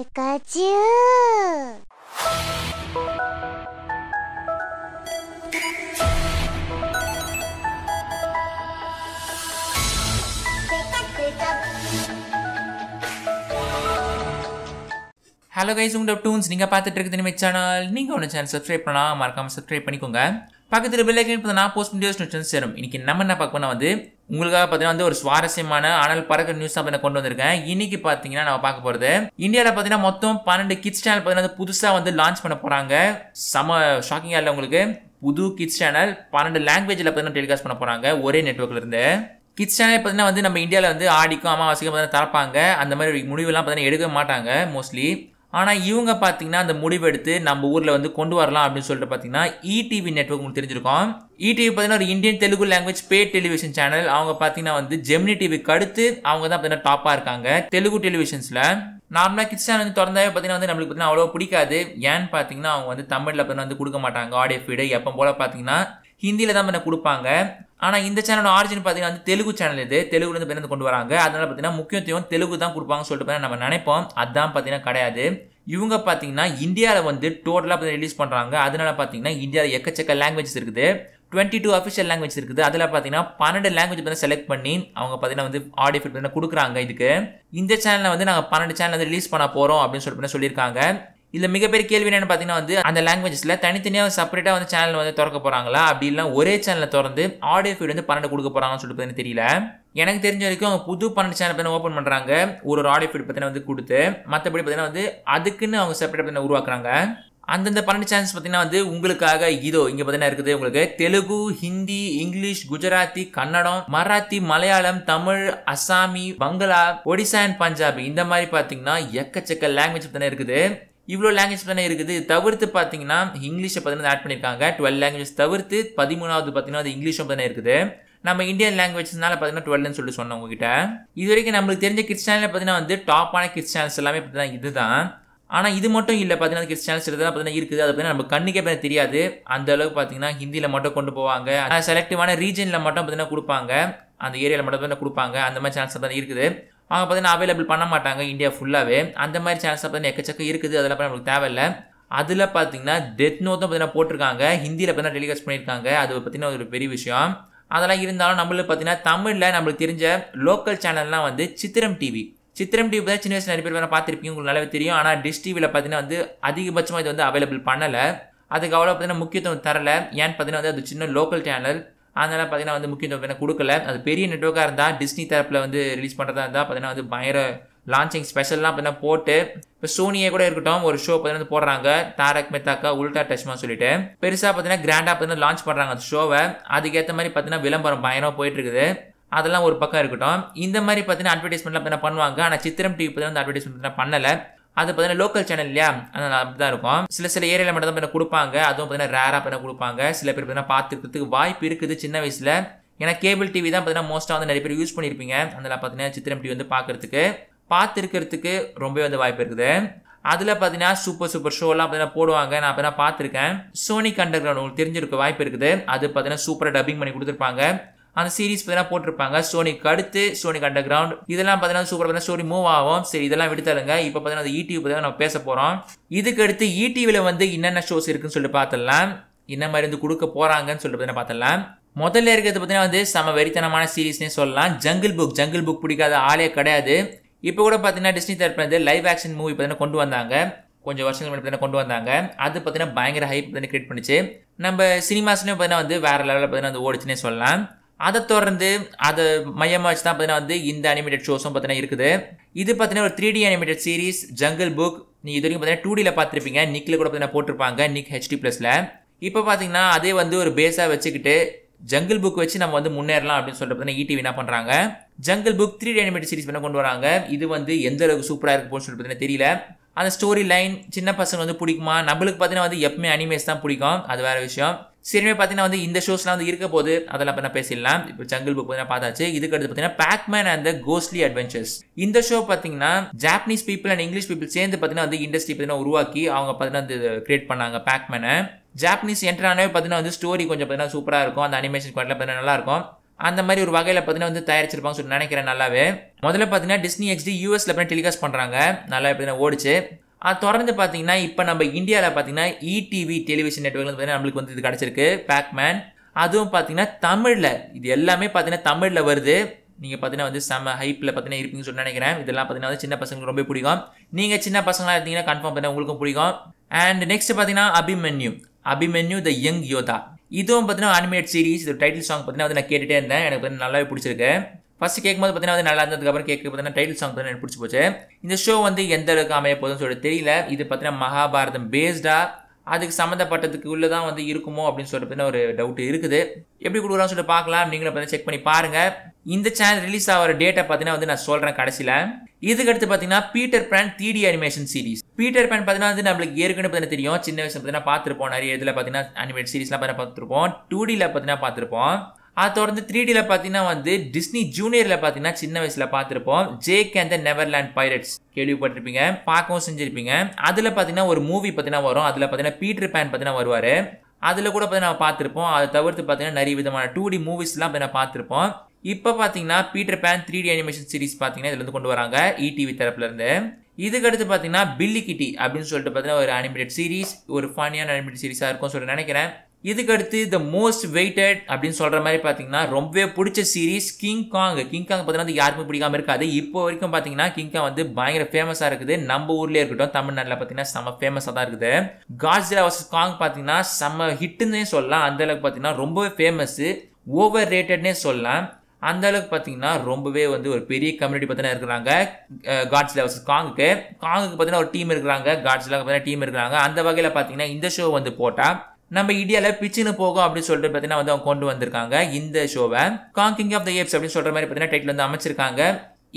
hello guys உங்க tunes நீங்கள் பார்த்துட்டு இருக்க தினமே சேனல் நீங்க ஒன்று சேனல் சப்ஸ்கிரைப் பண்ணலாம் மறக்காமல் சப்ஸ்கிரைப் பண்ணிக்கோங்க பக்கத்தில் பெல் இப்போ நான் போஸ்ட் வீடியோஸ் நோட்டிஃபிகேஷன் சேரும் இன்னைக்கு நம்ம என்ன பார்க்க போனால் வந்து உங்களுக்காக பார்த்தீங்கன்னா வந்து ஒரு சுவாரஸ்யமான ஆனால் பறக்க நியூஸ் தான் கொண்டு வந்திருக்கேன் இன்னைக்கு பார்த்தீங்கன்னா நம்ம பார்க்க போகிறது இந்தியாவில் பார்த்தீங்கன்னா மொத்தம் பன்னெண்டு கிட்ஸ் சேனல் பார்த்தீங்கன்னா புதுசாக வந்து லான்ச் பண்ண போகிறாங்க செம ஷாக்கிங்காக இல்லை உங்களுக்கு புது கிட்ஸ் சேனல் பன்னெண்டு லாங்குவேஜில் பார்த்தீங்கன்னா டெலிகாஸ்ட் பண்ண போகிறாங்க ஒரே இருந்து கிட்ஸ் சேனல் பார்த்தீங்கன்னா வந்து நம்ம இந்தியாவில் வந்து ஆடிக்கும் அமாவாசைக்கும் பார்த்தீங்கன்னா தரப்பாங்க அந்த மாதிரி முடிவுலாம் பார்த்தீங்கன்னா எடுக்க மாட்டாங்க மோஸ்ட்லி ஆனால் இவங்க பார்த்தீங்கன்னா அந்த முடிவெடுத்து நம்ம ஊரில் வந்து கொண்டு வரலாம் அப்படின்னு சொல்லிட்டு பார்த்தீங்கன்னா இடிவி e நெட்ஒர்க் உங்களுக்கு தெரிஞ்சிருக்கோம் இடிவி e பார்த்தீங்கன்னா ஒரு Indian Telugu language pay television channel அவங்க பார்த்தீங்கன்னா வந்து ஜெமினி டிவிக்கு அடுத்து அவங்க தான் பார்த்தீங்கன்னா டாப்பாக இருக்காங்க தெலுங்கு டெலிவிஷன்ஸில் நார்மலாக கிட்ஸ் சேனல் வந்து திறந்தாவே பார்த்தீங்கன்னா வந்து நம்மளுக்கு பார்த்தீங்கன்னா அவ்வளோ பிடிக்காது ஏன்னு பார்த்தீங்கன்னா அவங்க வந்து தமிழில் பார்த்தீங்கன்னா வந்து கொடுக்க மாட்டாங்க ஆடியோ ஃபீடு எப்போ போல் பார்த்தீங்கன்னா ஹிந்தியில் தான் பண்ண கொடுப்பாங்க ஆனால் இந்த சேனலோட ஆரிஜின் பார்த்தீங்கன்னா வந்து தெலுங்கு சேனல் இது தெலுங்குலேருந்து பிறந்து கொண்டு வராங்க அதனால் பார்த்தீங்கன்னா முக்கியத்துவம் தெலுங்கு தான் கொடுப்பாங்கன்னு சொல்லிட்டு நம்ம நினைப்போம் அதான் பார்த்தீங்கன்னா கிடையாது இவங்க பார்த்தீங்கன்னா இந்தியாவில் வந்து டோட்டலாக பார்த்து ரிலீஸ் பண்ணுறாங்க அதனால் பார்த்தீங்கன்னா இந்தியாவில் எக்கச்சக்க லாங்குவேஜஸ் இருக்குது டுவெண்ட்டி டூ அஃபிஷியல் லாங்குவேஜ் இருக்குது அதில் பார்த்தீங்கன்னா பன்னெண்டு லாங்குவேஜ் வந்து செலக்ட் பண்ணி அவங்க பார்த்தீங்கன்னா வந்து ஆடியோ ஃபிட் பண்ணி கொடுக்குறாங்க இதுக்கு இந்த சேனலில் வந்து நாங்கள் பன்னெண்டு சேனல் வந்து ரிலீஸ் பண்ண போகிறோம் அப்படின்னு சொல்லிட்டு சொல்லியிருக்காங்க இதில் மிகப்பெரிய கேள்வி என்னென்னு பார்த்தீங்கன்னா வந்து அந்த லாங்குவேஜஸில் தனித்தனியாக செப்பரேட்டாக வந்து சேனல் வந்து திறக்க போகிறாங்களா அப்படி இல்லை ஒரே சேனலை திறந்து ஆடியோ ஃபீட் வந்து பன்னெண்டு கொடுக்க போகிறாங்கன்னு சொல்லிட்டு தெரியல எனக்கு தெரிஞ்ச வரைக்கும் அவங்க புது பன்னெண்டு சேனல் பற்றி ஓப்பன் பண்ணுறாங்க ஒரு ஒரு ஆடியோ ஃபீட் பற்றின வந்து கொடுத்து மற்றபடி பார்த்தீங்கன்னா வந்து அதுக்குன்னு அவங்க செப்பரேட்டாக பற்றின உருவாக்குறாங்க அந்தந்த பன்னெண்டு சேனல்ஸ் பார்த்தீங்கன்னா வந்து உங்களுக்காக இதோ இங்கே பார்த்தீங்கன்னா இருக்குது உங்களுக்கு தெலுங்கு ஹிந்தி இங்கிலீஷ் குஜராத்தி கன்னடம் மராத்தி மலையாளம் தமிழ் அசாமி பங்களா ஒடிசா அண்ட் பஞ்சாபி இந்த மாதிரி பார்த்தீங்கன்னா எக்கச்சக்க லாங்குவேஜ் பார்த்தீங்கன்னா இருக்குது இவ்வளோ லாங்குவேஜ் தானே இருக்குது தவிர்த்து பார்த்தீங்கன்னா இங்கிலீஷை பார்த்தீங்கன்னா ஆட் பண்ணியிருக்காங்க டுவெல் லாங்குவேஜ் தவிர்த்து பதிமூணாவது பார்த்தீங்கன்னா அது இங்கிலீஷும் தானே இருக்குது நம்ம இந்தியன் லாங்குவேஜ்னால பார்த்தீங்கன்னா டுவெல்னு சொல்லி சொன்னோம் உங்ககிட்ட இது வரைக்கும் நம்மளுக்கு தெரிஞ்ச கிட்ஸ் சேனலில் பார்த்தீங்கன்னா வந்து டாப்பான கிட்ஸ் சேனல்ஸ் எல்லாமே பார்த்தீங்கன்னா இதுதான் ஆனால் இது மட்டும் இல்லை பார்த்தீங்கன்னா கிட்ஸ் சேனல்ஸ் தான் பார்த்தீங்கன்னா இருக்குது அது பார்த்தீங்கன்னா நம்ம கண்ணுக்கே தெரியாது அந்த அளவுக்கு பார்த்தீங்கன்னா ஹிந்தியில் மட்டும் கொண்டு போவாங்க செலக்டிவான ரீஜனில் மட்டும் பார்த்தீங்கன்னா கொடுப்பாங்க அந்த ஏரியாவில் மட்டும் தான் கொடுப்பாங்க அந்த மாதிரி சேனல்ஸ் தான் இருக்குது அவங்க பார்த்தீங்கன்னா அவைலபிள் பண்ண மாட்டாங்க இந்தியா ஃபுல்லாகவே அந்த மாதிரி சேனல்ஸ் பார்த்தீங்கன்னா எக்கச்சக்கம் இருக்குது அதெல்லாம் நம்மளுக்கு தேவையில்லை அதில் பார்த்தீங்கன்னா டெத் நோட்டும் பார்த்தீங்கன்னா போட்டிருக்காங்க ஹிந்தியில் பார்த்தீங்கன்னா டெலிகாஸ்ட் பண்ணியிருக்காங்க அது பார்த்தீங்கன்னா ஒரு பெரிய விஷயம் அதெல்லாம் இருந்தாலும் நம்மளுக்கு பார்த்தீங்கன்னா தமிழில் நம்மளுக்கு தெரிஞ்ச லோக்கல் சேனல்லாம் வந்து சித்திரம் டிவி சித்திரம் டிவி தான் சின்ன வயசு நிறைய பேர் வேணால் பார்த்துருப்பீங்க உங்களுக்கு நல்லாவே தெரியும் ஆனால் டிஷ் டிவியில் பார்த்தீங்கன்னா வந்து அதிகபட்சமாக இது வந்து அவைலபிள் பண்ணலை அதுக்கு அவ்வளோ பார்த்தீங்கன்னா முக்கியத்துவம் தரலை ஏன்னு பார்த்தீங்கன்னா வந்து அது சின்ன லோக்கல் சேனல் அதனால் பார்த்தீங்கன்னா வந்து முக்கியத்துவம் என்ன கொடுக்கல அது பெரிய நெட்ஒர்க்காக இருந்தால் டிஸ்னி தரப்பில் வந்து ரிலீஸ் பண்ணுறதா இருந்தால் பார்த்தீங்கன்னா வந்து பயங்கர லான்ச்சிங் ஸ்பெஷல்லாம் பார்த்தீங்கன்னா போட்டு இப்போ சோனியே கூட இருக்கட்டும் ஒரு ஷோ பார்த்தீங்கன்னா வந்து போடுறாங்க தாரக் மெத்தாக்கா உல்டா டச்மா சொல்லிட்டு பெருசாக பார்த்தீங்கன்னா கிராண்டாக பார்த்தீங்கன்னா லான்ச் பண்ணுறாங்க அந்த ஷோவை அதுக்கேற்ற மாதிரி பார்த்தீங்கன்னா விளம்பரம் பயங்கரமாக போயிட்டு இருக்குது அதெல்லாம் ஒரு பக்கம் இருக்கட்டும் இந்த மாதிரி பார்த்தீங்கன்னா அட்வர்டைஸ்மெண்ட்லாம் பார்த்தீங்கன்னா பண்ணுவாங்க ஆனால் சித்திரம் டிவி பார்த்தீங்கன்னா அந்த அட்வர்டைஸ்மெண்ட் பண்ணலை அது பார்த்தீங்கன்னா லோக்கல் சேனல் இல்லையா அதனால் அப்படி தான் இருக்கும் சில சில ஏரியாவில் மட்டும் தான் கொடுப்பாங்க அதுவும் பார்த்தீங்கன்னா ரேராக பண்ண கொடுப்பாங்க சில பேர் பார்த்தீங்கன்னா பார்த்துக்கிறதுக்கு வாய்ப்பு இருக்குது சின்ன வயசில் ஏன்னா கேபிள் டிவி தான் பார்த்தீங்கன்னா மோஸ்ட்டாக வந்து நிறைய பேர் யூஸ் பண்ணியிருப்பீங்க அதில் பார்த்தீங்கன்னா சித்திரம் டிவி வந்து பார்க்குறதுக்கு பார்த்துருக்கிறதுக்கு ரொம்பவே வந்து வாய்ப்பு இருக்குது அதில் பார்த்தீங்கன்னா சூப்பர் சூப்பர் ஷோலாம் பார்த்தீங்கன்னா போடுவாங்க நான் பார்த்தீங்கன்னா பார்த்துருக்கேன் சோனி கண்டர் உங்களுக்கு தெரிஞ்சிருக்க வாய்ப்பு இருக்குது அது பார்த்தீங்கன்னா சூப்பராக டப்பிங் பண்ணி கொடுத்துருப்பாங்க அந்த சீரிஸ் பத்தி போட்டிருப்பாங்க சோனிக்கு அடுத்து சோனிக் அண்டர் கிரவுண்ட் இதெல்லாம் பார்த்தீங்கன்னா சூப்பராக பார்த்தீங்கன்னா ஸ்டோரி மூவ் ஆகும் சரி இதெல்லாம் விடுத்தாருங்க இப்போ பார்த்தீங்கன்னா அந்த ஈடிவி e நம்ம பேச போகிறோம் இதுக்கு அடுத்து ஈடிவியில் e வந்து என்னென்ன ஷோஸ் இருக்குன்னு சொல்லிட்டு பார்த்துடலாம் என்ன மாதிரி வந்து கொடுக்க போகிறாங்கன்னு சொல்லிட்டு பார்த்தீங்கன்னா பார்த்துடலாம் முதல்ல இருக்கிறது பார்த்தீங்கன்னா வந்து செம வெறித்தனமான சீரீஸ்னே சொல்லலாம் ஜங்கிள் புக் ஜங்கிள் புக் பிடிக்காத ஆளே கிடையாது இப்போ கூட பார்த்தீங்கன்னா டிஸ்னி தரப்பு லைவ் ஆக்ஷன் மூவி பார்த்தீங்கன்னா கொண்டு வந்தாங்க கொஞ்சம் வருஷங்கள் முன்னாடி கொண்டு வந்தாங்க அது பார்த்தீங்கன்னா பயங்கர ஹைப் பார்த்தீங்கன்னா கிரியேட் பண்ணிச்சு நம்ம சினிமாஸ்லேயும் பார்த்தீங்கன்னா வந்து வேறு லெவலில் பார்த்தீங்கன்னா வந்து ஓடிச்சுன்னே சொல்லலாம் அதை தொடர்ந்து அதை மையமாக வச்சு தான் பார்த்தீங்கன்னா வந்து இந்த அனிமேட்டட் ஷோஸும் பார்த்தீங்கன்னா இருக்குது இது பார்த்தீங்கன்னா ஒரு three D animated series jungle book நீ இது வரைக்கும் பார்த்தீங்கன்னா டூ டியில் பார்த்துருப்பீங்க நிக்கில் கூட பார்த்தீங்கன்னா போட்டிருப்பாங்க நிக் ஹெச்டி ப்ளஸில் இப்போ பார்த்தீங்கன்னா அதே வந்து ஒரு பேஸாக வச்சுக்கிட்டு ஜங்கிள் புக் வச்சு நம்ம வந்து முன்னேறலாம் அப்படின்னு சொல்லிட்டு பார்த்தீங்கன்னா ஈடிவி e என்ன பண்ணுறாங்க jungle book three D animated series பண்ண கொண்டு வராங்க இது வந்து எந்த அளவுக்கு சூப்பராக இருக்கு போன்னு சொல்லிட்டு பார்த்தீங்கன்னா தெரியல அந்த ஸ்டோரி லைன் சின்ன பசங்க வந்து பிடிக்குமா நம்மளுக்கு பார்த்தீங்கன்னா வந்து எப்பவுமே அனிமேஸ் தான் பிடிக்கும் அது வேறு விஷயம் சரிமே பார்த்தீங்கன்னா வந்து இந்த ஷோஸ்லாம் வந்து இருக்க போது அதெல்லாம் பற்றி பேசிடலாம் இப்போ ஜங்கிள் புக் பற்றி பார்த்தாச்சு இதுக்கு அடுத்து பார்த்தீங்கன்னா Pacman and the ghostly adventures இந்த ஷோ பார்த்தீங்கன்னா Japanese people and English people சேர்ந்து பார்த்தீங்கன்னா வந்து இண்டஸ்ட்ரி பார்த்தீங்கன்னா உருவாக்கி அவங்க பார்த்தீங்கன்னா வந்து கிரியேட் பண்ணாங்க பேக்மேனை ஜாப்பனீஸ் என்ட்ரானவே பார்த்தீங்கன்னா வந்து ஸ்டோரி கொஞ்சம் பார்த்தீங்கன்னா சூப்பராக இருக்கும் அந்த அனிமேஷன் குவாட்டில் பார்த்தீங்கன்னா நல்லா இருக்கும் அந்த மாதிரி ஒரு வகையில் பார்த்தீங்கன்னா வந்து தயாரிச்சிருப்பாங்க சொல்லி நினைக்கிறேன் நல்லாவே முதல்ல பார்த்தீங்கன்னா டிஸ்னி எக்ஸ்டி யூஎஸ்ல பார்த்தீங்கன்னா டெலிகாஸ்ட் பண்ணுறாங்க நல்லா பார்த்தீங்கன்னா ஓடிச்சு அது தொடர்ந்து பார்த்தீங்கன்னா இப்போ நம்ம இந்தியாவில் பார்த்தீங்கன்னா இடிவி e டெலிவிஷன் நெட்ஒர்க்ல பார்த்தீங்கன்னா நம்மளுக்கு வந்து இது கிடச்சிருக்கு பேக்மேன் அதுவும் பார்த்தீங்கன்னா தமிழில் இது எல்லாமே பார்த்தீங்கன்னா தமிழில் வருது நீங்கள் பார்த்தீங்கன்னா வந்து செம ஹைப்பில் பார்த்தீங்கன்னா இருப்பீங்கன்னு சொல்லி நினைக்கிறேன் இதெல்லாம் பார்த்தீங்கன்னா வந்து சின்ன பசங்களுக்கு ரொம்ப பிடிக்கும் நீங்கள் சின்ன பசங்களாக இருந்தீங்கன்னா கன்ஃபார்ம் பண்ண உங்களுக்கும் பிடிக்கும் அண்ட் நெக்ஸ்ட் பார்த்தீங்கன்னா அபிமன்யூ அபிமன்யூ த யங் யோதா இதுவும் பார்த்தீங்கன்னா அனிமேட் சீரிஸ் இது டைட்டில் சாங் பார்த்தீங்கன்னா வந்து நான் கேட்டுகிட்டே இருந்தேன் எனக்கு வந்து நல்லாவே பிடிச்சிருக்கு ஃபஸ்ட்டு கேட்கும்போது பார்த்தீங்கன்னா வந்து நல்லா இருந்ததுக்கப்புறம் கேட்க பார்த்தீங்கன்னா டைட்டில் சாங் எனக்கு பிடிச்சி போச்சு இந்த ஷோ வந்து எந்த அளவுக்கு அமைய போதுன்னு சொல்லிட்டு தெரியல இது பார்த்தீங்கன்னா மகாபாரதம் பேஸ்டாக அதுக்கு சம்மந்தப்பட்டதுக்கு உள்ளே தான் வந்து இருக்குமோ அப்படின்னு சொல்லிட்டு ஒரு டவுட் இருக்குது எப்படி கொடுக்குறான்னு சொல்லிட்டு பார்க்கலாம் நீங்களும் பார்த்தீங்கன்னா செக் பண்ணி பாருங்கள் இந்த சேனல் ரிலீஸ் ஆகிற டேட்டை பார்த்தீங்கன்னா வந்து நான் சொல்கிறேன் கடைசியில் இதுக்கடுத்து பார்த்தீங்கன்னா Peter Pan three D animation series Peter Pan பார்த்தீங்கன்னா வந்து நம்மளுக்கு ஏற்கனவே பார்த்தீங்கன்னா தெரியும் சின்ன வயசுல பார்த்தீங்கன்னா பார்த்துருப்போம் நிறைய இதில் பார்த்தீங்கன்னா அனிமேட் சீரிஸ்லாம் பார்த்தீங்கன்னா பார்த்துருப்போம் டூ டியில் பார்த்தீங்கன்னா பார்த்துருப்போம் அதை தொடர்ந்து த்ரீ டியில் பார்த்தீங்கன்னா வந்து டிஸ்னி ஜூனியரில் பார்த்தீங்கன்னா சின்ன வயசில் பார்த்துருப்போம் Jay and the Neverland pirates கேள்விப்பட்டிருப்பீங்க பார்க்கவும் செஞ்சுருப்பீங்க அதில் பார்த்தீங்கன்னா ஒரு மூவி பார்த்தீங்கன்னா வரும் அதில் பார்த்தீங்கன்னா பீட்டர் பேன் பார்த்தீங்கன்னா வருவார் அதில் கூட பார்த்தீங்கன்னா நம்ம பார்த்துருப்போம் அதை தவிர்த்து பார்த்தீங்கன்னா நிறைய விதமான டூ டி மூவிஸ்லாம் நான் பார்த்துருப்போம் இப்போ பார்த்தீங்கன்னா Peter Pan three D animation series பார்த்தீங்கன்னா இதுலேருந்து கொண்டு வராங்க இடிவி e தரப்புலேருந்து இதுக்கடுத்து பார்த்தீங்கன்னா பில்லி கிட்டி அப்படின்னு சொல்லிட்டு பார்த்தீங்கன்னா ஒரு அனிமேட்டட் சீரிஸ் ஒரு ஃபனியான அனிமேட்டட் சீரிஸாக இருக்கும்னு சொல்லிட்டு நினைக்கிறேன் இதுக்கடுத்து த மோஸ்ட் வெயிட்டட் அப்படின்னு சொல்கிற மாதிரி பார்த்தீங்கன்னா ரொம்பவே பிடிச்ச series King Kong King Kong பார்த்தீங்கன்னா யாருக்கும் பிடிக்காமல் இருக்காது இப்போ வரைக்கும் பார்த்தீங்கன்னா கிங் காங் வந்து பயங்கர ஃபேமஸாக இருக்குது நம்ம ஊர்லேயே இருக்கட்டும் தமிழ்நாட்டில் பார்த்தீங்கன்னா செம்ம ஃபேமஸாக தான் இருக்குது காட்ஜிலா வர்சஸ் காங் பார்த்தீங்கன்னா செம்ம ஹிட்டுன்னே சொல்லலாம் அந்தளவுக்கு பார்த்தீங்கன்னா ரொம்பவே ஃபேமஸ்ஸு ஓவர் ரேட்டட்னே சொல்லலாம் அந்த அளவுக்கு பார்த்தீங்கன்னா ரொம்பவே வந்து ஒரு பெரிய கம்யூனிட்டி பார்த்தீங்கன்னா இருக்கிறாங்க காட்ஸ் வர்சஸ் காங்குக்கு காங்குக்கு பார்த்தீங்கன்னா ஒரு டீம் இருக்கிறாங்க காட்ஸ்ல பார்த்தீங்கன்னா டீம் இருக்கிறாங்க அந்த வகையில் பார்த்தீங்கன்னா இந்த ஷோ வந்து போட்டால் நம்ம இடியாவில் பிச்சுன்னு போகும் அப்படின்னு சொல்லிட்டு பார்த்தீங்கன்னா வந்து அவங்க கொண்டு வந்திருக்காங்க இந்த ஷோவை காங்கிங் ஆஃப் த ஏப்ஸ் அப்படின்னு சொல்கிற மாதிரி பார்த்தீங்கன்னா டைட்டில் வந்து அமைச்சிருக்காங்க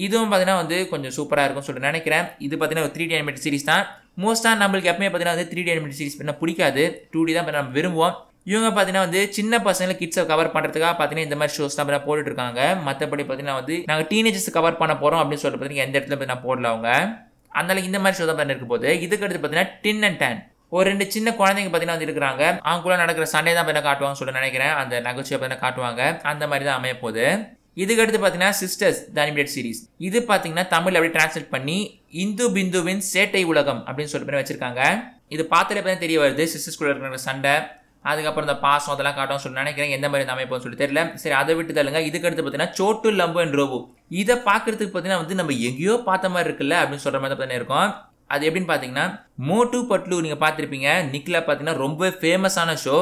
இதுவும் பார்த்தீங்கன்னா வந்து கொஞ்சம் சூப்பராக இருக்கும்னு சொல்லிட்டு நினைக்கிறேன் இது பார்த்தீங்கன்னா ஒரு த்ரீ டி அனிமேட் சீரிஸ் தான் மோஸ்ட்டாக நம்மளுக்கு எப்பவுமே பார்த்தீங்கன்னா வந்து த்ரீ டி அனிமேட் சீரிஸ் பிடிக்காது டூ டி தான் நம்ம விரும்புவோம் இவங்க பார்த்தீங்கன்னா வந்து சின்ன பசங்களை கிட்ஸை கவர் பண்ணுறதுக்காக பார்த்தீங்கன்னா இந்த மாதிரி ஷோஸ் தான் போட்டுட்டு இருக்காங்க மற்றபடி பார்த்தீங்கன்னா வந்து நாங்கள் டீனேஜர்ஸ் கவர் பண்ண போகிறோம் அப்படின்னு சொல்லிட்டு பார்த்தீங்கன்னா எந்த இடத்துல நான் போடல அவங்க அதனால இந்த மாதிரி ஷோ தான் பண்ணிருக்க போது இதுக்கு அடுத்து பார்த்தீங்கன்னா டின் அண்ட் டேன் ஒரு ரெண்டு சின்ன குழந்தைங்க பார்த்தீங்கன்னா வந்து இருக்கிறாங்க அவங்க கூட நடக்கிற சண்டை தான் பார்த்தீங்கன்னா காட்டுவாங்கன்னு சொல்லி நினைக்கிறேன் அந்த நகைச்சுவை பார்த்தீங்கன்னா காட்டுவாங்க அந்த மாதிரி தான் அமைய போகுது இதுக்கடுத்து பார்த்தீங்கன்னா சிஸ்டர்ஸ் த அனிமேட் சீரிஸ் இது பார்த்தீங்கன்னா தமிழ் அப்படியே டிரான்ஸ்லேட் பண்ணி இந்து பிந்துவின் சேட்டை உலகம் அப்படின்னு சொல்லிட்டு வச்சிருக்காங்க இது பார்த்துட்டு பார்த்தீங்கன்னா தெரிய வருது சிஸ்டர்ஸ் கூட இருக்கிற சண்டை அதுக்கப்புறம் இந்த பாசம் அதெல்லாம் காட்டும்னு சொல்லி நினைக்கிறேன் எந்த மாதிரி அமைப்பு சொல்லி தெரியல சரி அதை விட்டு தள்ளுங்க இதுக்கடுத்து பார்த்தீங்கன்னா சோட்டு லம்பு அண்ட் ரோபு இதை பார்க்கறதுக்கு பார்த்தீங்கன்னா வந்து நம்ம எங்கேயோ பார்த்த மாதிரி இருக்குல்ல அப்படின்னு சொல்கிற மாதிரி தான் இருக்கும் அது எப்படின்னு பார்த்தீங்கன்னா மோட்டு பட்லு நீங்கள் பார்த்துருப்பீங்க நிக்கில் பார்த்தீங்கன்னா ரொம்ப ஃபேமஸான ஷோ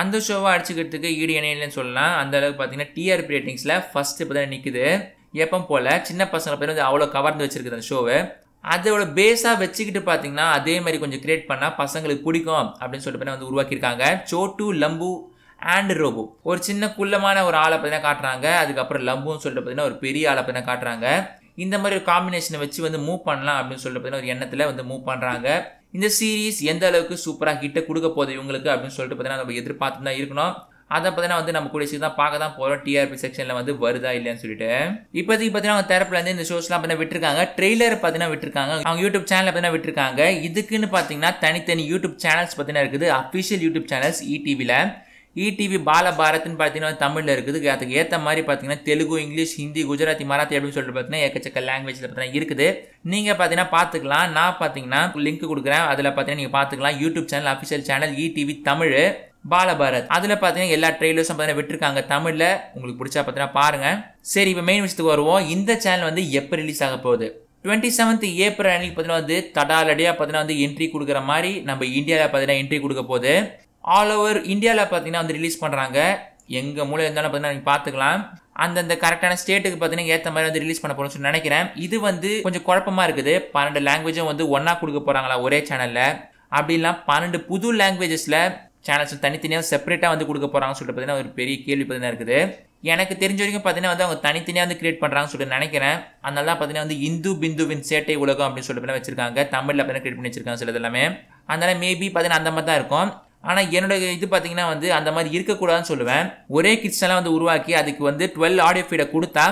அந்த ஷோவை அடிச்சுக்கிறதுக்கு ஈடு இணையிலன்னு சொல்லலாம் அந்த அளவுக்கு பார்த்தீங்கன்னா டிஆர்பி ரேட்டிங்ஸில் ஃபஸ்ட்டு இப்போ தான் நிற்குது எப்போ போல் சின்ன பசங்களை பேர் வந்து அவ்வளோ கவர்ந்து வச்சுருக்குது அந்த ஷோவை அதோட பேஸாக வச்சுக்கிட்டு பார்த்தீங்கன்னா அதே மாதிரி கொஞ்சம் கிரியேட் பண்ணால் பசங்களுக்கு பிடிக்கும் அப்படின்னு சொல்லிட்டு வந்து உருவாக்கியிருக்காங்க சோட்டு லம்பு அண்ட் ரோபோ ஒரு சின்ன குள்ளமான ஒரு ஆளை பார்த்தீங்கன்னா காட்டுறாங்க அதுக்கப்புறம் லம்புன்னு சொல்லிட்டு பார்த்தீங்கன்னா ஒரு பெரிய ஆளை பார்த்தீங்கன்னா காட்டுறாங்க இந்த மாதிரி ஒரு காம்பினேஷனை வச்சு வந்து மூவ் பண்ணலாம் அப்படின்னு சொல்லிட்டு பார்த்தீங்கன்னா ஒரு எண்ணத்தில் வந்து மூவ் பண்ணுறாங்க இந்த சீரீஸ் எந்த அளவுக்கு சூப்பராக ஹிட்டை கொடுக்க போகுது இவங்களுக்கு அப்படின்னு சொல்லிட்டு பார்த்தீங்கன்னா நம்ம எதிர்பார்த்து தான் இருக்கணும் அதை பார்த்தீங்கன்னா வந்து நம்ம கூட தான் பார்க்க தான் போகிறோம் டிஆர்பி செக்ஷனில் வந்து வருதா இல்லையான்னு சொல்லிட்டு இப்போதைக்கு பார்த்தீங்கன்னா அவங்க தரப்புலேருந்து இந்த ஷோஸ்லாம் பார்த்தீங்கன்னா விட்டுருக்காங்க ட்ரெய்லர் பார்த்தீங்கன்னா விட்டுருக்காங்க அவங்க யூடியூப் சேனல் பார்த்தீங்கன்னா விட்டுருக்காங்க இதுக்குன்னு பார்த்தீங்கன்னா தனித்தனி யூடியூப் சேனல்ஸ் பார்த்தீங்கன்னா இருக்குது அஃபிஷியல் யூடியூப் சேனல்ஸ் இடிவியில் இடிவி e பாலபாரத்னு பார்த்தீங்கன்னா தமிழில் இருக்குது அதுக்கு ஏற்ற மாதிரி பார்த்தீங்கன்னா தெலுங்கு இங்கிலீஷ் ஹிந்தி குஜராத்தி மராத்தி அப்படின்னு சொல்லிட்டு பார்த்தீங்கன்னா எக்கச்சக்க லாங்குவேஜில் பார்த்தீங்கன்னா இருக்குது நீங்கள் பார்த்தீங்கன்னா பார்த்துக்கலாம் நான் பார்த்தீங்கன்னா லிங்க் கொடுக்குறேன் அதில் பார்த்தீங்கன்னா நீங்கள் பார்த்துக்கலாம் YouTube channel official channel ETV Tamil Balabharat அதில் பார்த்தீங்கன்னா எல்லா ட்ரெய்லர்ஸும் பார்த்தீங்கன்னா விட்டுருக்காங்க தமிழில் உங்களுக்கு பிடிச்சா பார்த்தீங்கன்னா பாருங்கள் சரி இப்போ மெயின் விஷயத்துக்கு வருவோம் இந்த சேனல் வந்து எப்போ ரிலீஸ் ஆக போகுது டுவெண்ட்டி செவன்த் ஏப்ரல் அன்னைக்கு பார்த்தீங்கன்னா வந்து தடாலடியாக பார்த்தீங்கன்னா வந்து என்ட்ரி கொடுக்குற மாதிரி நம்ம இந்தியாவில் பார்த்தீங்கன்னா என்ட்ரி கொடுக்க போகுது ஆல் ஓவர் இந்தியாவில் பார்த்தீங்கன்னா வந்து ரிலீஸ் பண்ணுறாங்க எங்கள் மூலம் இருந்தாலும் பார்த்தீங்கன்னா நீங்கள் பார்த்துக்கலாம் அந்தந்த கரெக்டான ஸ்டேட்டுக்கு பார்த்தீங்கன்னா ஏற்ற மாதிரி வந்து ரிலீஸ் பண்ண போகிறோம்னு சொல்லி நினைக்கிறேன் இது வந்து கொஞ்சம் குழப்பமாக இருக்குது பன்னெண்டு லாங்குவேஜும் வந்து ஒன்றா கொடுக்க போகிறாங்களா ஒரே சேனலில் அப்படிலாம் பன்னெண்டு புது லாங்குவேஜஸில் சேனல்ஸ் தனித்தனியாக செப்பரேட்டாக வந்து கொடுக்க போகிறாங்கன்னு சொல்லிட்டு பார்த்தீங்கன்னா ஒரு பெரிய கேள்வி பார்த்தீங்கன்னா இருக்குது எனக்கு தெரிஞ்ச வரைக்கும் பார்த்தீங்கன்னா வந்து அவங்க தனித்தனியாக வந்து கிரியேட் பண்ணுறாங்கன்னு சொல்லிட்டு நினைக்கிறேன் அதனால தான் பார்த்தீங்கன்னா வந்து இந்து பிந்துவின் சேட்டை உலகம் அப்படின்னு சொல்லிட்டு வச்சிருக்காங்க தமிழில் பார்த்தீங்கன்னா கிரியேட் பண்ணி வச்சிருக்காங்க சில எல்லாமே அதனால் மேபி பார்த்தீங்கன்னா அந்த மாதிரி தான் இருக்கும் ஆனால் என்னோட இது பார்த்தீங்கன்னா வந்து அந்த மாதிரி இருக்கக்கூடாதுன்னு சொல்லுவேன் ஒரே கிட்ஸ்லாம் வந்து உருவாக்கி அதுக்கு வந்து டுவெல் ஆடியோ ஃபீடை கொடுத்தா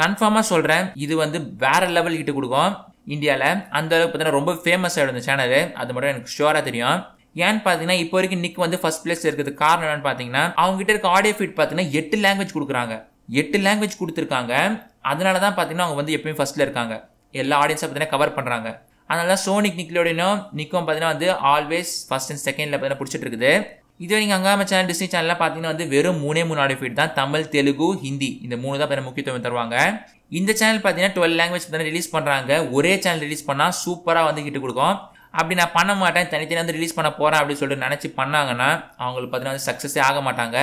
கன்ஃபார்மாக சொல்கிறேன் இது வந்து வேறு லெவல் கிட்ட கொடுக்கும் இந்தியாவில் அந்த அளவுக்கு பார்த்தீங்கன்னா ரொம்ப ஃபேமஸ் ஆகிடும் இந்த சேனல் அது மட்டும் எனக்கு ஷுவராக தெரியும் ஏன்னு பார்த்தீங்கன்னா இப்போ வரைக்கும் நிக் வந்து ஃபஸ்ட் பிளேஸ் இருக்கிறது காரணம் என்னன்னு பார்த்தீங்கன்னா அவங்க இருக்க ஆடியோ ஃபீட் பார்த்தீங்கன்னா எட்டு லாங்குவேஜ் கொடுக்குறாங்க எட்டு லாங்குவேஜ் கொடுத்துருக்காங்க அதனால தான் பார்த்தீங்கன்னா அவங்க வந்து எப்பயும் ஃபஸ்ட்டில் இருக்காங்க எல்லா ஆடியன்ஸை பார்த்தீங்கன்னா கவர் பண்ணுறாங்க அதனால சோனிக் நிக்கலோடினும் நிக்கும் பார்த்தீங்கன்னா வந்து ஆல்வேஸ் ஃபஸ்ட் அண்ட் செகண்டில் பார்த்தீங்கன்னா பிடிச்சிட்டு இருக்குது இதே நீங்கள் அங்காம சேனல் டிஸ்னி சேனலில் பார்த்தீங்கன்னா வந்து வெறும் மூணே மூணு ஆடியோ ஃபீட் தான் தமிழ் தெலுங்கு ஹிந்தி இந்த மூணு தான் பேர் முக்கியத்துவம் தருவாங்க இந்த சேனல் பார்த்தீங்கன்னா டுவெல் லாங்குவேஜ் பார்த்தீங்கன்னா ரிலீஸ் பண்ணுறாங்க ஒரே சேனல் ரிலீஸ் பண்ணால் சூப்பராக வந்து கிட்டு கொடுக்கும் அப்படி நான் பண்ண மாட்டேன் தனித்தனியாக வந்து ரிலீஸ் பண்ண போகிறேன் அப்படின்னு சொல்லிட்டு நினச்சி பண்ணாங்கன்னா அவங்களுக்கு பார்த்தீங்கன்னா வந்து சக்ஸஸே ஆக மாட்டாங்க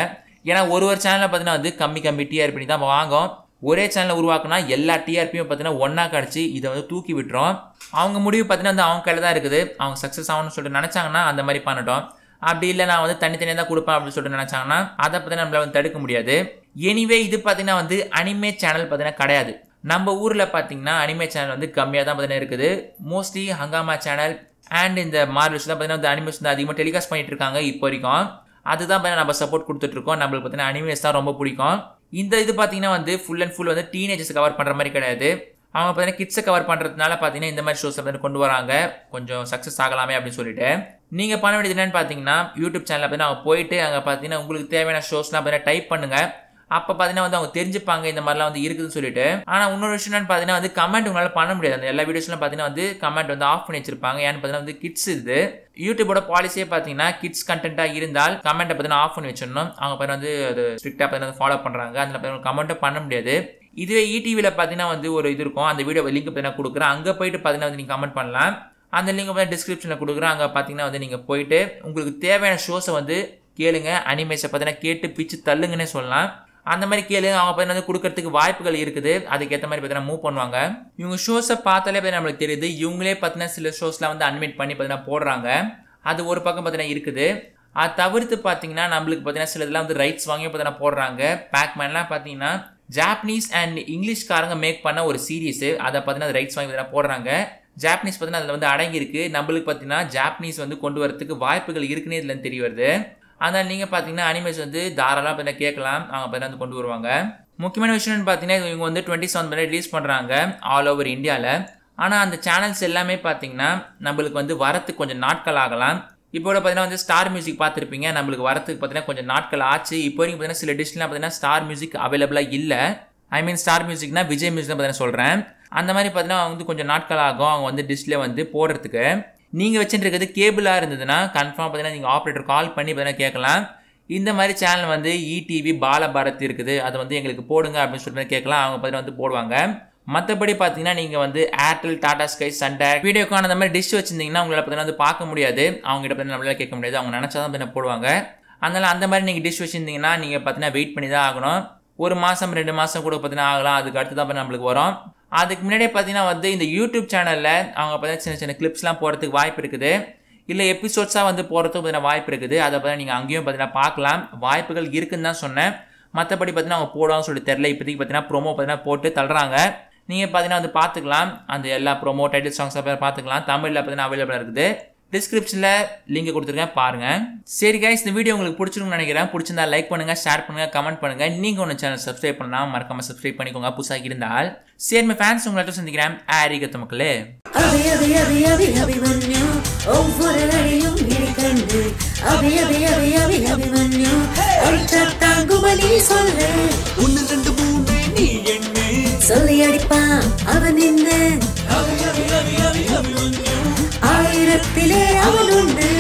ஏன்னா ஒரு ஒரு சேனலில் பார்த்தீங்கன்னா வந்து கம்மி கம்மி டிஆர்பி தான் வாங்கும் ஒரே சேனலை உருவாக்குனா எல்லா டிஆர்பியும் பார்த்தீங்கன்னா ஒன்றா கிடச்சி இதை வந்து தூக்கி விட்டுரும் அவங்க முடிவு பார்த்தீங்கன்னா வந்து அவங்க கையில் தான் இருக்குது அவங்க சக்ஸஸ் ஆகணும்னு சொல்லிட்டு நினச்சாங்கன்னா அந்த மாதிரி பண்ணட்டும் அப்படி இல்லை நான் வந்து தனித்தனியாக தான் கொடுப்பேன் அப்படின்னு சொல்லிட்டு நினச்சாங்கன்னா அதை பார்த்தீங்கன்னா நம்மளை வந்து தடுக்க முடியாது எனிவே இது பார்த்தீங்கன்னா வந்து அனிமே சேனல் பார்த்தீங்கன்னா கிடையாது நம்ம ஊரில் பார்த்தீங்கன்னா அனிமே சேனல் வந்து கம்மியாக தான் பார்த்தீங்கன்னா இருக்குது மோஸ்ட்லி ஹங்காமா சேனல் அண்ட் இந்த மார்வல்ஸ் தான் பார்த்தீங்கன்னா வந்து அனிமேஸ் வந்து அதிகமாக டெலிகாஸ்ட் பண்ணிட்டு இருக்காங்க இப்போ வரைக்கும் அதுதான் பார்த்தீங்கன்னா நம்ம சப்போர்ட் கொடுத்துட்ருக்கோம் நம்மளுக்கு பார்த்தீங்கன்னா அனிமேஸ் தான் ரொம்ப பிடிக்கும் இந்த இது பார்த்தீங்கன்னா வந்து ஃபுல் அண்ட் ஃபுல் வந்து டீனேஜர்ஸ் கவர் பண்ணுற மாதிரி கிடையாது அவங்க பார்த்தீங்கன்னா கிட்ஸை கவர் பண்ணுறதுனால பார்த்தீங்கன்னா இந்த மாதிரி ஷோஸ் வந்து கொண்டு வராங்க கொஞ்சம் சக்ஸஸ் ஆகலாமே அப்படின்னு சொல்லிட்டு நீங்கள் பண்ண வேண்டியது என்னென்னு பார்த்தீங்கன்னா யூடியூப் சேனலில் பார்த்தீங்கன்னா அவங்க போயிட்டு அங்கே பார்த்தீங்கன்னா உங்களுக்கு தேவையான ஷோஸ்லாம் பார்த்தீங்கன்னா டைப் பண்ணுங்கள் அப்போ பார்த்தீங்கன்னா வந்து அவங்க தெரிஞ்சுப்பாங்க இந்த மாதிரிலாம் வந்து இருக்குதுன்னு சொல்லிட்டு ஆனால் இன்னொரு விஷயம் என்னன்னு பார்த்தீங்கன்னா வந்து கமெண்ட் உங்களால் பண்ண முடியாது அந்த எல்லா வீடியோஸ்லாம் பார்த்தீங்கன்னா வந்து கமெண்ட் வந்து ஆஃப் பண்ணி வச்சிருப்பாங்க ஏன்னு பார்த்தீங்கன்னா வந்து கிட்ஸ் இது யூடியூபோட பாலிசியே பார்த்தீங்கன்னா கிட்ஸ் கண்டென்ட்டாக இருந்தால் கமெண்ட்டை பார்த்தீங்கன்னா ஆஃப் பண்ணி வச்சிடணும் அவங்க பார்த்தீங்கன்னா வந்து அது ஸ்ட்ரிக்டாக பார்த்தீங்கன்னா ஃபாலோ பண்ணுறாங்க அதில் பார்த்தீங்கன்னா கமெண்ட்டும் பண்ண முடியாது இதுவே இடிவியில் e பார்த்தீங்கன்னா வந்து ஒரு இது இருக்கும் அந்த வீடியோ லிங்க் பார்த்தீங்கன்னா கொடுக்குறேன் அங்கே போயிட்டு பார்த்தீங்கன்னா வந்து நீங்கள் கமெண்ட் பண்ணலாம் அந்த லிங்க் பார்த்தீங்கன்னா டிஸ்கிரிப்ஷனில் கொடுக்குறேன் அங்கே பார்த்தீங்கன்னா வந்து நீங்கள் போயிட்டு உங்களுக்கு தேவையான ஷோஸை வந்து கேளுங்க அனிமேஷை பார்த்தீங்கன்னா கேட்டு பிச்சு தள்ளுங்கன்னே சொல்லலாம் அந்த மாதிரி கேளு அவங்க பார்த்தீங்கன்னா வந்து கொடுக்கறதுக்கு வாய்ப்புகள் இருக்குது அதுக்கேற்ற மாதிரி பார்த்தீங்கன்னா மூவ் பண்ணுவாங்க இவங்க ஷோஸை பார்த்தாலே பார்த்தீங்கன்னா நம்மளுக்கு தெரியுது இவங்களே பார்த்தீங்கன்னா சில ஷோஸ்லாம் வந்து அட்மிட் பண்ணி பார்த்தீங்கன்னா போடுறாங்க அது ஒரு பக்கம் பார்த்தீங்கன்னா இருக்குது அது தவிர்த்து பார்த்தீங்கன்னா நம்மளுக்கு பார்த்தீங்கன்னா சில இதெல்லாம் வந்து ரைட்ஸ் வாங்கி பார்த்தீங்கன்னா போடுறாங்க பேக்மேன்லாம் பார்த்தீங்கன்னா ஜாப்பனீஸ் அண்ட் இங்கிலீஷ்காரங்க மேக் பண்ண ஒரு சீரீஸு அதை பார்த்தீங்கன்னா ரைட்ஸ் வாங்கி பார்த்தீங்கன்னா போடுறாங்க ஜாப்பனீஸ் பார்த்தீங்கன்னா அதில் வந்து அடங்கியிருக்கு நம்மளுக்கு பார்த்தீங்கன்னா ஜாப்பனீஸ் வந்து கொண்டு வரத்துக்கு வாய்ப்புகள் இருக்குன்னு இதில் தெரிய வருது ஆனால் நீங்கள் பார்த்தீங்கன்னா அனிமல்ஸ் வந்து தாராளமாக பார்த்தீங்கன்னா கேட்கலாம் அவங்க பார்த்தீங்கன்னா வந்து கொண்டு வருவாங்க முக்கியமான விஷயம்னு பார்த்தீங்கன்னா இவங்க வந்து டுவெண்ட்டி செவன் பண்ணி ரிலீஸ் பண்ணுறாங்க ஆல் ஓவர் இந்தியாவில் ஆனால் அந்த சேனல்ஸ் எல்லாமே பார்த்தீங்கன்னா நம்மளுக்கு வந்து வரத்துக்கு கொஞ்சம் நாட்கள் ஆகலாம் இப்போ பார்த்தீங்கன்னா வந்து ஸ்டார் மியூசிக் பார்த்துருப்பீங்க நம்மளுக்கு வரத்துக்கு பார்த்தீங்கன்னா கொஞ்சம் நாட்கள் ஆச்சு இப்போ வரைக்கும் பார்த்தீங்கன்னா சில டிஷ்லாம் பார்த்தீங்கன்னா ஸ்டார் மியூசிக் அவைலபிளாக இல்லை ஐ மீன் ஸ்டார் மியூசிக்னா விஜய் மியூசிக் தான் பார்த்தீங்கன்னா சொல்கிறேன் அந்த மாதிரி பார்த்தீங்கன்னா அவங்க வந்து கொஞ்சம் நாட்கள் ஆகும் அவங்க வந்து டிஷ்லே வந்து போடுறதுக்கு நீங்கள் வச்சுருக்கிறது கேபிளாக இருந்ததுன்னா கன்ஃபார்ம் பார்த்தீங்கன்னா நீங்கள் ஆப்ரேட்டர் கால் பண்ணி பார்த்தீங்கன்னா கேட்கலாம் இந்த மாதிரி சேனல் வந்து இடிவி e பாலபாரத் இருக்குது அதை வந்து எங்களுக்கு போடுங்க அப்படின்னு சொல்லிட்டு கேட்கலாம் அவங்க பார்த்தீங்கன்னா வந்து போடுவாங்க மற்றபடி பார்த்தீங்கன்னா நீங்கள் வந்து ஏர்டெல் டாடா ஸ்கை சண்டை வீடியோக்கான அந்த மாதிரி டிஷ் வச்சுருந்தீங்கன்னா உங்களை பார்த்தீங்கன்னா வந்து பார்க்க முடியாது அவங்ககிட்ட பார்த்தீங்கன்னா நம்மளால கேட்க முடியாது அவங்க நினச்சா தான் பார்த்தீங்கன்னா போடுவாங்க அதனால் அந்த மாதிரி நீங்கள் டிஷ் வச்சுருந்தீங்கன்னா நீங்கள் பார்த்தீங்கன்னா வெயிட் பண்ணி தான் ஆகணும் ஒரு மாதம் ரெண்டு மாதம் கூட பார்த்தீங்கன்னா ஆகலாம் அதுக்கு அடுத்து தான் நம்மளுக்கு வரும் அதுக்கு முன்னாடியே பார்த்தீங்கன்னா வந்து இந்த யூடியூப் சேனலில் அவங்க பார்த்தீங்கன்னா சின்ன சின்ன கிளிப்ஸ்லாம் போகிறதுக்கு வாய்ப்பு இருக்குது இல்லை எபிசோட்ஸாக வந்து போகிறதுக்கும் பார்த்தீங்கன்னா வாய்ப்பு இருக்குது அதை பார்த்தா நீங்கள் அங்கேயும் பார்த்தீங்கன்னா பார்க்கலாம் வாய்ப்புகள் இருக்குதுன்னு தான் சொன்னேன் மற்றபடி பார்த்தீங்கன்னா அவங்க போடுவான்னு சொல்லி தெரில இப்போதைக்கு பார்த்தீங்கன்னா ப்ரோமோ பார்த்தீங்கன்னா போட்டு தள்ளுறாங்க நீங்கள் பார்த்தீங்கன்னா வந்து பார்த்துக்கலாம் அந்த எல்லா ப்ரோமோ டைட்டில் சாங்ஸ் பார்த்துக்கலாம் தமிழில் பார்த்தீங்கன்னா அவைலபிளாக இருக்குது டிஸ்கிரிப்ஷனில் லிங்க் கொடுத்துருக்கேன் பாருங்கள் சரி கைஸ் இந்த வீடியோ உங்களுக்கு பிடிச்சிருக்கும்னு நினைக்கிறேன் பிடிச்சிருந்தா லைக் பண்ணுங்கள் ஷேர் பண்ணுங்கள் கமெண்ட் பண்ணுங்கள் நீங்கள் ஒன்று சேனல் சப்ஸ்கிரைப் பண்ணலாம் மறக்காமல் சப்ஸ்கிரைப் பண்ணிக்கோங்க புதுசாக இருந்தால் சரி ஃபேன்ஸ் உங்களை சந்திக்கிறேன் ஆரிக தமக்கலே சொல்லி அடிப்பான் அவன் என்ன ஆயிரத்திலே அவனுண்டு